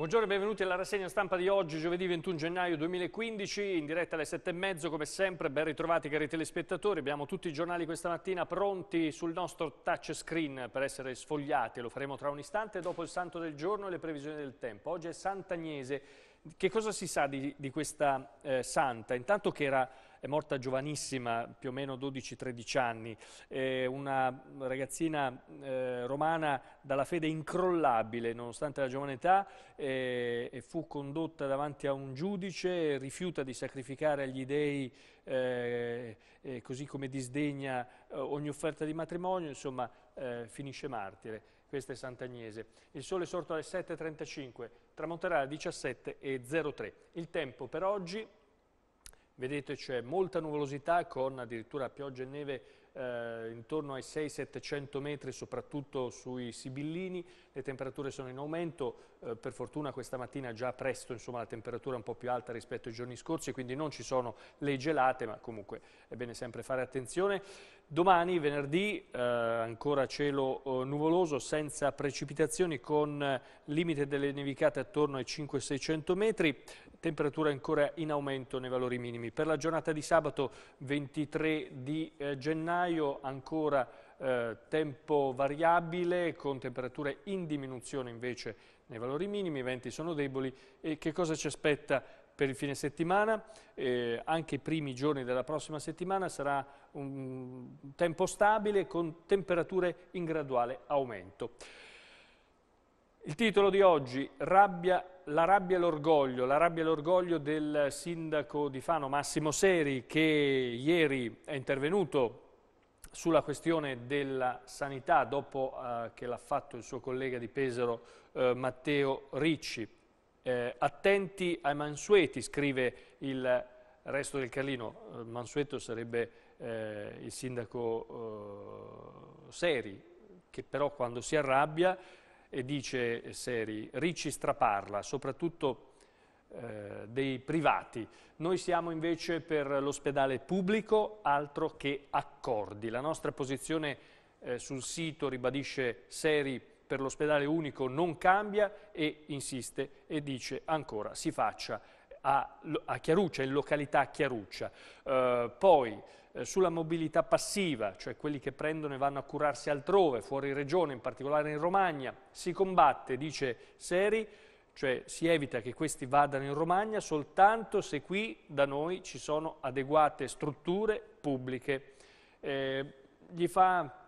Buongiorno e benvenuti alla rassegna stampa di oggi, giovedì 21 gennaio 2015, in diretta alle e mezzo, come sempre, ben ritrovati cari telespettatori, abbiamo tutti i giornali questa mattina pronti sul nostro touchscreen per essere sfogliati, lo faremo tra un istante dopo il santo del giorno e le previsioni del tempo. Oggi è Sant'Agnese, che cosa si sa di, di questa eh, santa? Intanto che era è morta giovanissima, più o meno 12-13 anni, è una ragazzina eh, romana dalla fede incrollabile nonostante la giovane età eh, e fu condotta davanti a un giudice, rifiuta di sacrificare agli dei eh, così come disdegna eh, ogni offerta di matrimonio, insomma eh, finisce martire. Questa è Sant'Agnese. Il sole è sorto alle 7.35, tramonterà alle 17.03. Il tempo per oggi Vedete c'è molta nuvolosità con addirittura pioggia e neve eh, intorno ai 6-700 metri, soprattutto sui Sibillini. Le temperature sono in aumento, eh, per fortuna questa mattina già presto insomma, la temperatura è un po' più alta rispetto ai giorni scorsi, quindi non ci sono le gelate, ma comunque è bene sempre fare attenzione. Domani, venerdì, eh, ancora cielo eh, nuvoloso, senza precipitazioni, con limite delle nevicate attorno ai 500 600 metri temperature ancora in aumento nei valori minimi. Per la giornata di sabato 23 di eh, gennaio ancora eh, tempo variabile con temperature in diminuzione invece nei valori minimi, i venti sono deboli e che cosa ci aspetta per il fine settimana, eh, anche i primi giorni della prossima settimana sarà un tempo stabile con temperature in graduale aumento. Il titolo di oggi, rabbia, la rabbia e l'orgoglio, la rabbia e l'orgoglio del sindaco di Fano Massimo Seri che ieri è intervenuto sulla questione della sanità dopo eh, che l'ha fatto il suo collega di Pesaro eh, Matteo Ricci. Eh, attenti ai mansueti, scrive il resto del Carlino, eh, mansueto sarebbe eh, il sindaco eh, Seri, che però quando si arrabbia e dice Seri, Ricci straparla, soprattutto eh, dei privati. Noi siamo invece per l'ospedale pubblico, altro che accordi. La nostra posizione eh, sul sito, ribadisce Seri, per l'ospedale unico non cambia e insiste e dice ancora si faccia a, a Chiaruccia, in località Chiaruccia. Eh, poi eh, sulla mobilità passiva, cioè quelli che prendono e vanno a curarsi altrove, fuori regione, in particolare in Romagna, si combatte, dice Seri, cioè si evita che questi vadano in Romagna soltanto se qui da noi ci sono adeguate strutture pubbliche. Eh, gli fa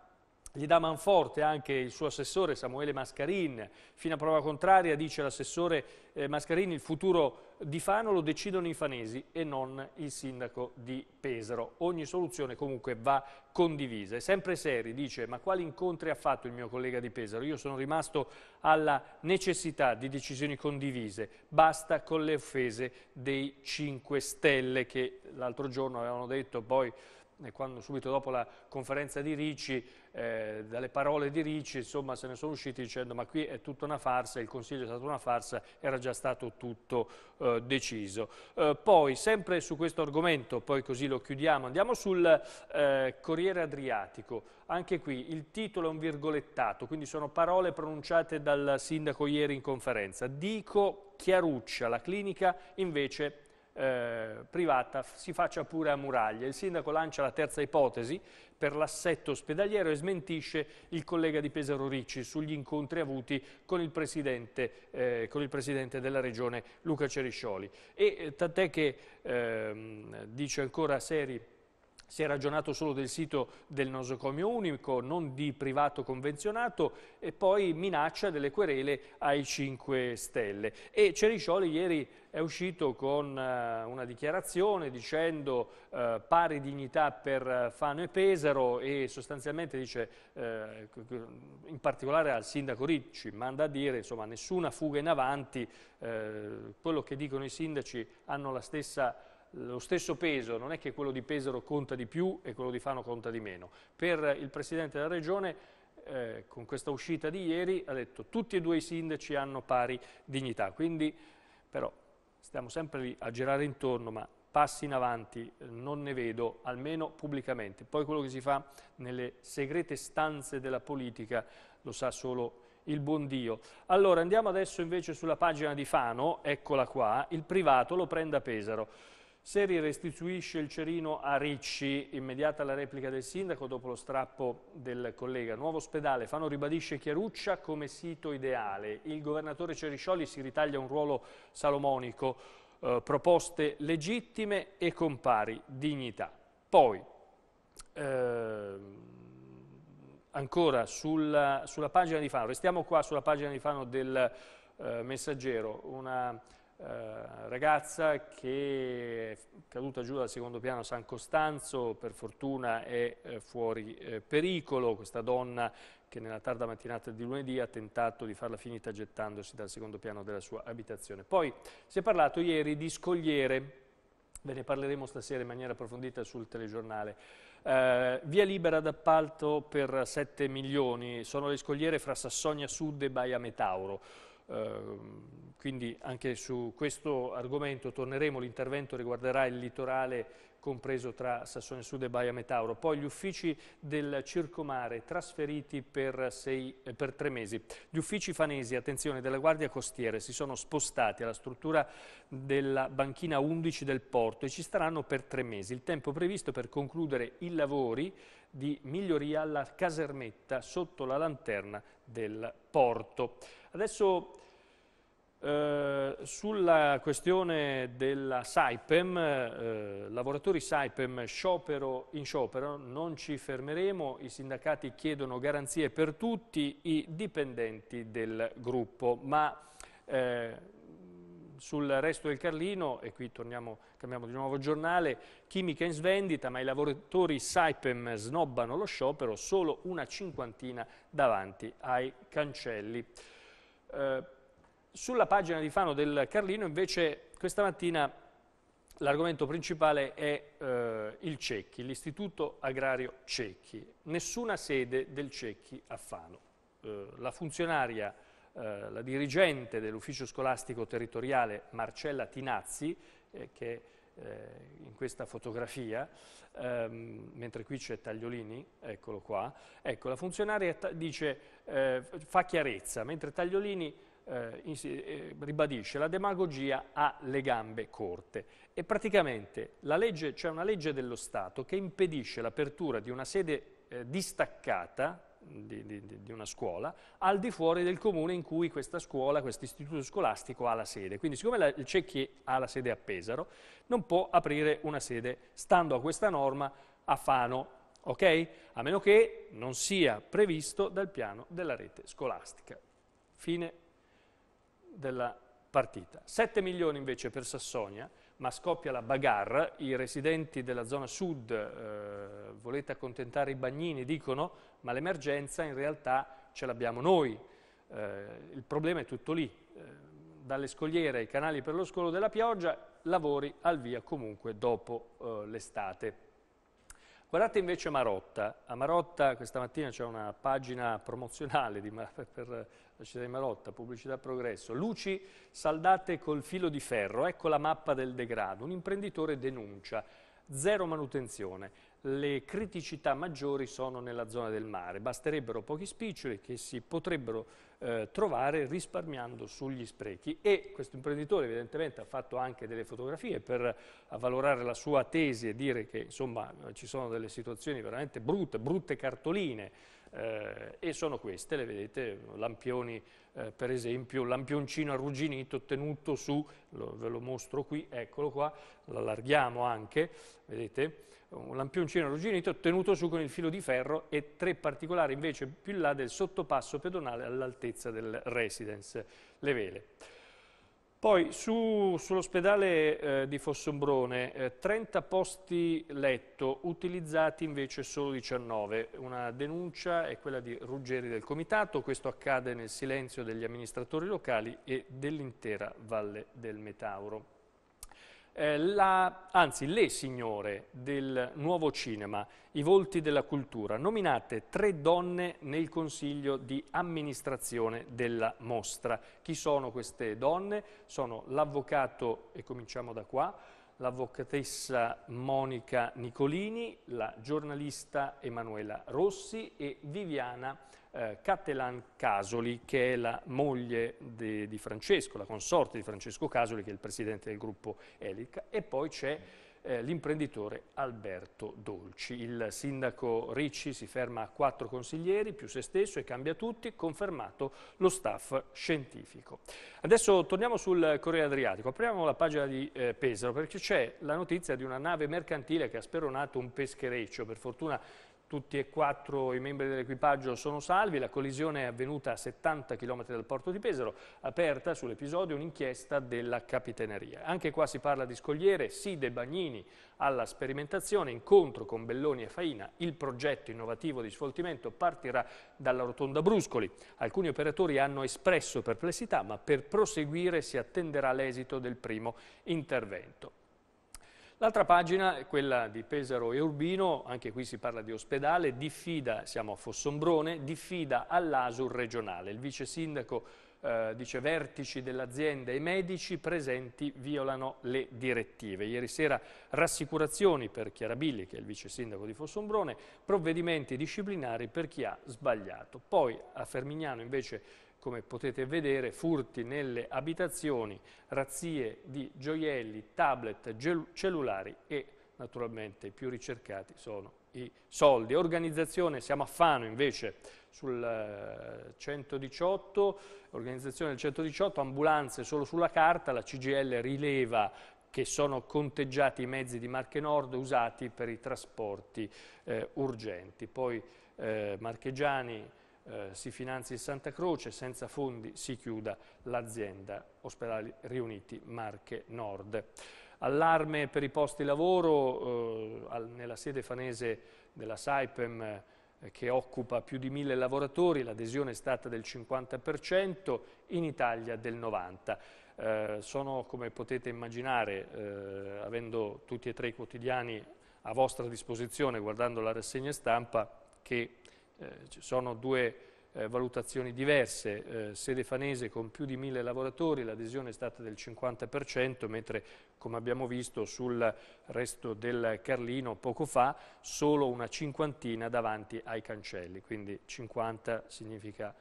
gli dà manforte anche il suo assessore Samuele Mascarin, fino a prova contraria dice l'assessore eh, Mascarin il futuro di Fano lo decidono i fanesi e non il sindaco di Pesaro. Ogni soluzione comunque va condivisa. È sempre Seri dice ma quali incontri ha fatto il mio collega di Pesaro? Io sono rimasto alla necessità di decisioni condivise, basta con le offese dei 5 Stelle che l'altro giorno avevano detto poi quando, subito dopo la conferenza di Ricci, eh, dalle parole di Ricci, insomma, se ne sono usciti dicendo ma qui è tutta una farsa, il Consiglio è stata una farsa, era già stato tutto eh, deciso. Eh, poi, sempre su questo argomento, poi così lo chiudiamo, andiamo sul eh, Corriere Adriatico. Anche qui il titolo è un virgolettato, quindi sono parole pronunciate dal sindaco ieri in conferenza. Dico Chiaruccia, la clinica invece eh, privata si faccia pure a muraglia. Il sindaco lancia la terza ipotesi per l'assetto ospedaliero e smentisce il collega di Pesaro Ricci sugli incontri avuti con il presidente, eh, con il presidente della regione Luca Ceriscioli. E eh, tant'è che ehm, dice ancora Seri si è ragionato solo del sito del nosocomio unico, non di privato convenzionato e poi minaccia delle querele ai 5 Stelle. E Ceriscioli ieri è uscito con eh, una dichiarazione dicendo eh, pari dignità per eh, Fano e Pesaro e sostanzialmente dice, eh, in particolare al sindaco Ricci, manda a dire insomma, nessuna fuga in avanti, eh, quello che dicono i sindaci hanno stessa, lo stesso peso, non è che quello di Pesaro conta di più e quello di Fano conta di meno. Per il Presidente della Regione eh, con questa uscita di ieri ha detto tutti e due i sindaci hanno pari dignità, quindi però stiamo sempre lì a girare intorno, ma passi in avanti eh, non ne vedo, almeno pubblicamente. Poi quello che si fa nelle segrete stanze della politica lo sa solo il buon Dio. Allora andiamo adesso invece sulla pagina di Fano, eccola qua, il privato lo prende a Pesaro. Seri restituisce il cerino a Ricci, immediata la replica del sindaco dopo lo strappo del collega. Nuovo ospedale, Fano ribadisce Chiaruccia come sito ideale. Il governatore Ceriscioli si ritaglia un ruolo salomonico, eh, proposte legittime e con pari dignità. Poi, eh, ancora sulla, sulla, pagina di Fano, restiamo qua sulla pagina di Fano del eh, Messaggero, una eh, ragazza che è caduta giù dal secondo piano San Costanzo, per fortuna è eh, fuori eh, pericolo, questa donna che nella tarda mattinata di lunedì ha tentato di farla finita gettandosi dal secondo piano della sua abitazione. Poi si è parlato ieri di scogliere, ve ne parleremo stasera in maniera approfondita sul telegiornale. Uh, via libera d'appalto per 7 milioni, sono le scogliere fra Sassonia Sud e Baia Metauro. Ehm, quindi anche su questo argomento torneremo, l'intervento riguarderà il litorale compreso tra Sassone Sud e Baia Metauro. Poi gli uffici del Circomare trasferiti per, sei, eh, per, tre mesi. Gli uffici fanesi, attenzione, della Guardia Costiere si sono spostati alla struttura della banchina 11 del porto e ci staranno per tre mesi. Il tempo previsto per concludere i lavori di miglioria alla casermetta sotto la lanterna del rapporto. Adesso eh, sulla questione della Saipem, eh, lavoratori Saipem sciopero in sciopero, non ci fermeremo, i sindacati chiedono garanzie per tutti i dipendenti del gruppo, ma eh, sul resto del Carlino, e qui torniamo, cambiamo di nuovo giornale, chimica in svendita, ma i lavoratori Saipem snobbano lo sciopero, solo una cinquantina davanti ai cancelli. Eh, sulla pagina di Fano del Carlino invece questa mattina L'argomento principale è eh, il Cecchi, l'Istituto Agrario Cecchi. Nessuna sede del Cecchi a Fano. Eh, la funzionaria eh, la dirigente dell'ufficio scolastico territoriale Marcella Tinazzi, eh, che eh, in questa fotografia, ehm, mentre qui c'è Tagliolini, eccolo qua, ecco, la funzionaria dice, eh, fa chiarezza, mentre Tagliolini eh, eh, ribadisce la demagogia ha le gambe corte e praticamente c'è una legge dello Stato che impedisce l'apertura di una sede eh, distaccata di, di, di una scuola, al di fuori del comune in cui questa scuola, questo istituto scolastico ha la sede. Quindi siccome la, il CECHI ha la sede a Pesaro, non può aprire una sede, stando a questa norma, a Fano, ok? A meno che non sia previsto dal piano della rete scolastica. Fine della partita. 7 milioni invece per Sassonia, ma scoppia la bagarre, i residenti della zona sud, eh, volete accontentare i bagnini, dicono, ma l'emergenza in realtà ce l'abbiamo noi, eh, il problema è tutto lì, eh, dalle scogliere ai canali per lo scolo della pioggia, lavori al via comunque dopo eh, l'estate. Guardate invece Marotta, a Marotta questa mattina c'è una pagina promozionale di, per Società di Marotta, Pubblicità Progresso, luci saldate col filo di ferro, ecco la mappa del degrado, un imprenditore denuncia, zero manutenzione, le criticità maggiori sono nella zona del mare, basterebbero pochi spiccioli che si potrebbero eh, trovare risparmiando sugli sprechi e questo imprenditore evidentemente ha fatto anche delle fotografie per avvalorare la sua tesi e dire che insomma ci sono delle situazioni veramente brutte, brutte cartoline eh, e sono queste, le vedete, lampioni eh, per esempio, lampioncino arrugginito tenuto su, lo, ve lo mostro qui, eccolo qua, lo allarghiamo anche, vedete, un lampioncino arrugginito tenuto su con il filo di ferro e tre particolari invece più in là del sottopasso pedonale all'altezza del residence, le vele. Poi su, sull'ospedale eh, di Fossombrone, eh, 30 posti letto, utilizzati invece solo 19. Una denuncia è quella di Ruggeri del Comitato, questo accade nel silenzio degli amministratori locali e dell'intera Valle del Metauro eh, la, anzi le signore del nuovo cinema, i volti della cultura, nominate tre donne nel consiglio di amministrazione della mostra. Chi sono queste donne? Sono l'avvocato, e cominciamo da qua, l'avvocatessa Monica Nicolini, la giornalista Emanuela Rossi e Viviana Rossi eh, Catalan Casoli, che è la moglie de, di Francesco, la consorte di Francesco Casoli, che è il presidente del gruppo Elica, e poi c'è eh, l'imprenditore Alberto Dolci. Il sindaco Ricci si ferma a quattro consiglieri, più se stesso e cambia tutti, confermato lo staff scientifico. Adesso torniamo sul Corriere Adriatico, apriamo la pagina di eh, Pesaro perché c'è la notizia di una nave mercantile che ha speronato un peschereccio, per fortuna tutti e quattro i membri dell'equipaggio sono salvi, la collisione è avvenuta a 70 km dal porto di Pesaro, aperta sull'episodio un'inchiesta della Capitaneria. Anche qua si parla di scogliere, sì De Bagnini alla sperimentazione, incontro con Belloni e Faina, il progetto innovativo di sfoltimento partirà dalla rotonda Bruscoli. Alcuni operatori hanno espresso perplessità, ma per proseguire si attenderà l'esito del primo intervento. L'altra pagina è quella di Pesaro e Urbino, anche qui si parla di ospedale, diffida, siamo a Fossombrone, diffida all'ASUR regionale. Il vice sindaco eh, dice vertici dell'azienda e medici presenti violano le direttive. Ieri sera rassicurazioni per Chiarabilli, che è il vice sindaco di Fossombrone, provvedimenti disciplinari per chi ha sbagliato. Poi a Fermignano invece come potete vedere, furti nelle abitazioni, razzie di gioielli, tablet, cellulari e naturalmente i più ricercati sono i soldi. Organizzazione, siamo a Fano invece sul 118, eh, organizzazione del 118, ambulanze solo sulla carta, la CGL rileva che sono conteggiati i mezzi di Marche Nord usati per i trasporti eh, urgenti. Poi eh, marchegiani eh, si finanzi il Santa Croce, senza fondi si chiuda l'azienda Ospedali Riuniti Marche Nord. Allarme per i posti lavoro eh, nella sede fanese della Saipem eh, che occupa più di mille lavoratori, l'adesione è stata del 50%, in Italia del 90%. Eh, sono, come potete immaginare, eh, avendo tutti e tre i quotidiani a vostra disposizione, guardando la rassegna stampa, che eh, ci sono due eh, valutazioni diverse, eh, sede fanese con più di mille lavoratori l'adesione è stata del 50%, mentre come abbiamo visto sul resto del Carlino poco fa solo una cinquantina davanti ai cancelli, quindi 50 significa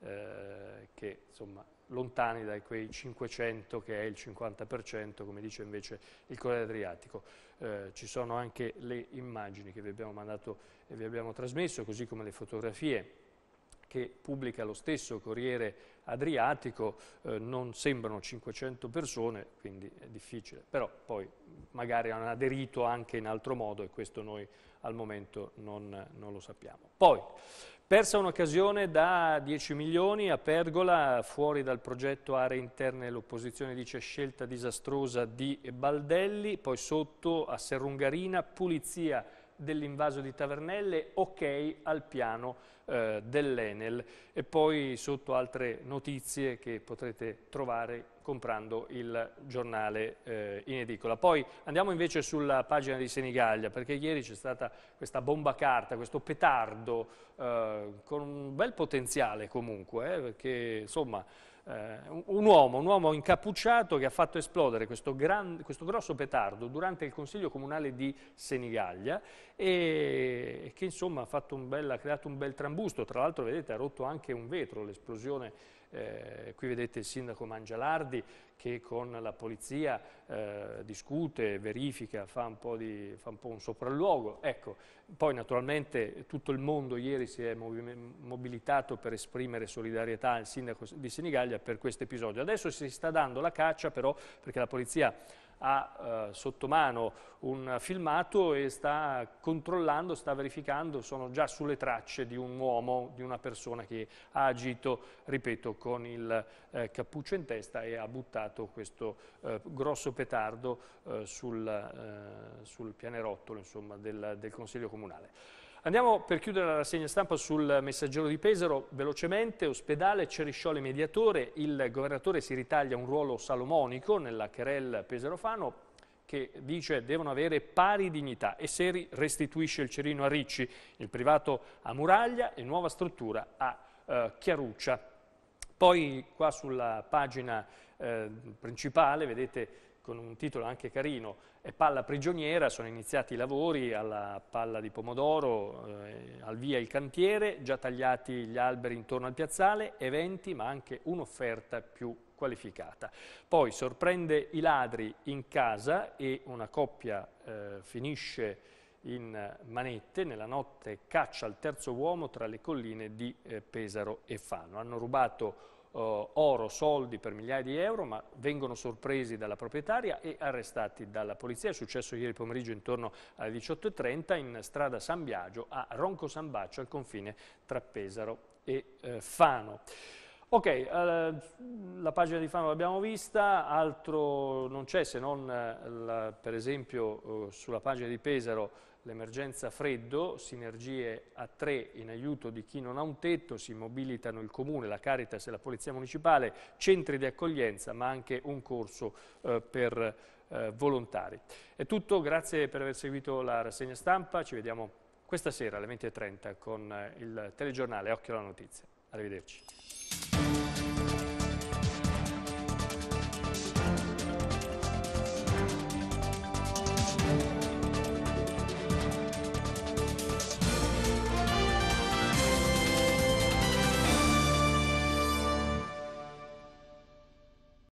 eh, che insomma, lontani da quei 500 che è il 50%, come dice invece il Corriere Adriatico. Eh, ci sono anche le immagini che vi abbiamo mandato e vi abbiamo trasmesso, così come le fotografie che pubblica lo stesso Corriere Adriatico, eh, non sembrano 500 persone, quindi è difficile, però poi magari hanno aderito anche in altro modo e questo noi al momento non, non lo sappiamo. Poi, Persa un'occasione da 10 milioni a Pergola, fuori dal progetto aree interne l'opposizione dice scelta disastrosa di Baldelli, poi sotto a Serrungarina, pulizia dell'invaso di Tavernelle, ok al piano eh, dell'Enel e poi sotto altre notizie che potrete trovare comprando il giornale eh, in edicola. Poi andiamo invece sulla pagina di Senigallia perché ieri c'è stata questa bomba carta, questo petardo eh, con un bel potenziale comunque eh, perché insomma eh, un uomo, un uomo, incappucciato che ha fatto esplodere questo, gran, questo grosso petardo durante il Consiglio Comunale di Senigallia e che insomma ha, un bel, ha creato un bel trambusto, tra l'altro vedete ha rotto anche un vetro l'esplosione, eh, qui vedete il sindaco Mangialardi che con la polizia eh, discute, verifica, fa un, di, fa un, po un sopralluogo, ecco, poi naturalmente tutto il mondo ieri si è mobilitato per esprimere solidarietà al sindaco di Senigallia per questo episodio, adesso si sta dando la caccia però perché la polizia ha eh, sotto mano un filmato e sta controllando, sta verificando, sono già sulle tracce di un uomo, di una persona che ha agito, ripeto, con il eh, cappuccio in testa e ha buttato questo eh, grosso petardo eh, sul, eh, sul pianerottolo insomma, del, del Consiglio Comunale. Andiamo per chiudere la rassegna stampa sul messaggero di Pesaro, velocemente, ospedale, Ceriscioli mediatore, il governatore si ritaglia un ruolo salomonico nella querel pesarofano che dice devono avere pari dignità e Seri restituisce il cerino a Ricci, il privato a Muraglia e nuova struttura a eh, Chiaruccia. Poi qua sulla pagina eh, principale vedete con un titolo anche carino, è Palla prigioniera, sono iniziati i lavori alla palla di pomodoro, eh, al via il cantiere, già tagliati gli alberi intorno al piazzale, eventi ma anche un'offerta più qualificata. Poi sorprende i ladri in casa e una coppia eh, finisce in manette, nella notte caccia il terzo uomo tra le colline di eh, Pesaro e Fano. Hanno rubato uh, oro, soldi per migliaia di euro, ma vengono sorpresi dalla proprietaria e arrestati dalla polizia. È successo ieri pomeriggio intorno alle 18.30 in strada San Biagio a Ronco San Baccio al confine tra Pesaro e eh, Fano. Ok, eh, la pagina di Fano l'abbiamo vista, altro non c'è se non eh, la, per esempio eh, sulla pagina di Pesaro l'emergenza freddo, sinergie a tre in aiuto di chi non ha un tetto, si mobilitano il Comune, la Caritas e la Polizia Municipale, centri di accoglienza ma anche un corso eh, per eh, volontari. È tutto, grazie per aver seguito la rassegna stampa, ci vediamo questa sera alle 20.30 con eh, il telegiornale Occhio alla Notizia. Arrivederci.